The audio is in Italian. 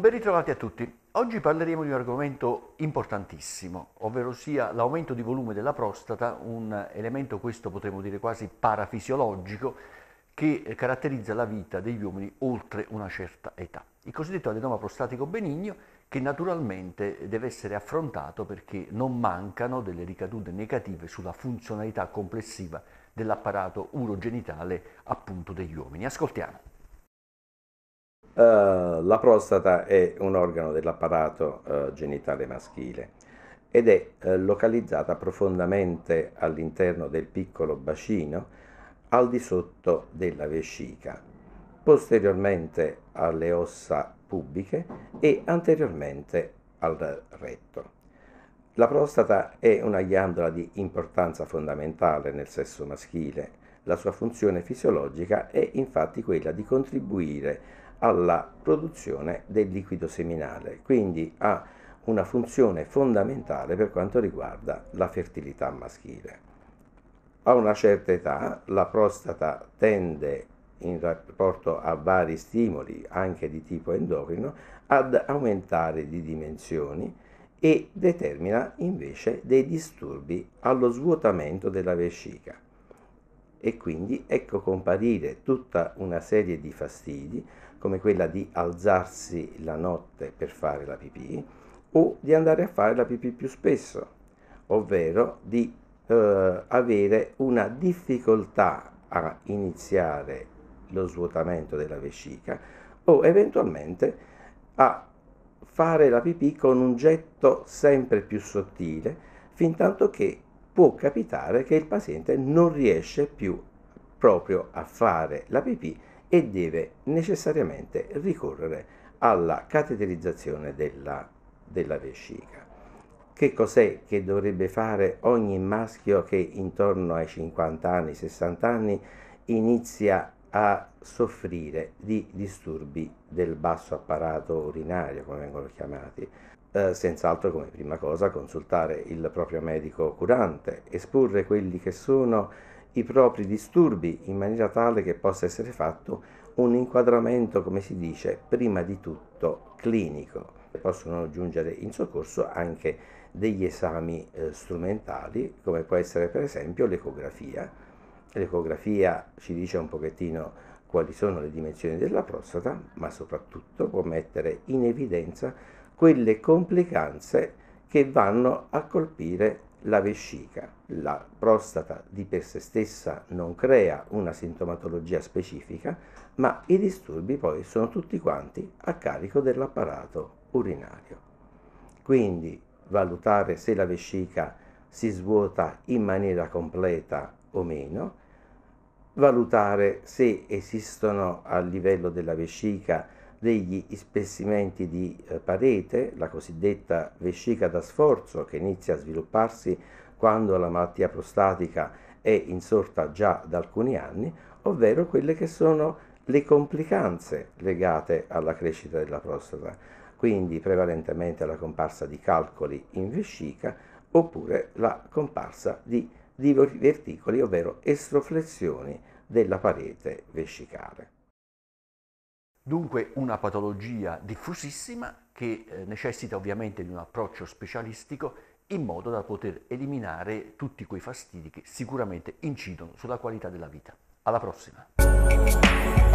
ben ritrovati a tutti. Oggi parleremo di un argomento importantissimo, ovvero sia l'aumento di volume della prostata, un elemento questo potremmo dire quasi parafisiologico che caratterizza la vita degli uomini oltre una certa età. Il cosiddetto adenoma prostatico benigno che naturalmente deve essere affrontato perché non mancano delle ricadute negative sulla funzionalità complessiva dell'apparato urogenitale appunto degli uomini. Ascoltiamo. Eh, la prostata è un organo dell'apparato uh, genitale maschile ed è uh, localizzata profondamente all'interno del piccolo bacino al di sotto della vescica, posteriormente alle ossa pubbliche e anteriormente al retto. La prostata è una ghiandola di importanza fondamentale nel sesso maschile la sua funzione fisiologica è infatti quella di contribuire alla produzione del liquido seminale, quindi ha una funzione fondamentale per quanto riguarda la fertilità maschile. A una certa età la prostata tende in rapporto a vari stimoli, anche di tipo endocrino, ad aumentare di dimensioni e determina invece dei disturbi allo svuotamento della vescica e quindi ecco comparire tutta una serie di fastidi come quella di alzarsi la notte per fare la pipì o di andare a fare la pipì più spesso, ovvero di eh, avere una difficoltà a iniziare lo svuotamento della vescica o eventualmente a fare la pipì con un getto sempre più sottile, fin tanto che può capitare che il paziente non riesce più proprio a fare la pipì e deve necessariamente ricorrere alla cateterizzazione della, della vescica. Che cos'è che dovrebbe fare ogni maschio che intorno ai 50 anni, 60 anni inizia a soffrire di disturbi del basso apparato urinario, come vengono chiamati. Eh, senz'altro come prima cosa consultare il proprio medico curante, esporre quelli che sono i propri disturbi in maniera tale che possa essere fatto un inquadramento, come si dice, prima di tutto clinico. Possono giungere in soccorso anche degli esami eh, strumentali, come può essere per esempio l'ecografia, L'ecografia ci dice un pochettino quali sono le dimensioni della prostata, ma soprattutto può mettere in evidenza quelle complicanze che vanno a colpire la vescica. La prostata di per sé stessa non crea una sintomatologia specifica, ma i disturbi poi sono tutti quanti a carico dell'apparato urinario. Quindi valutare se la vescica si svuota in maniera completa o meno, valutare se esistono a livello della vescica degli spessimenti di eh, parete, la cosiddetta vescica da sforzo che inizia a svilupparsi quando la malattia prostatica è insorta già da alcuni anni, ovvero quelle che sono le complicanze legate alla crescita della prostata, quindi prevalentemente la comparsa di calcoli in vescica oppure la comparsa di di verticoli, ovvero estroflessioni della parete vescicale. Dunque una patologia diffusissima che eh, necessita ovviamente di un approccio specialistico in modo da poter eliminare tutti quei fastidi che sicuramente incidono sulla qualità della vita. Alla prossima!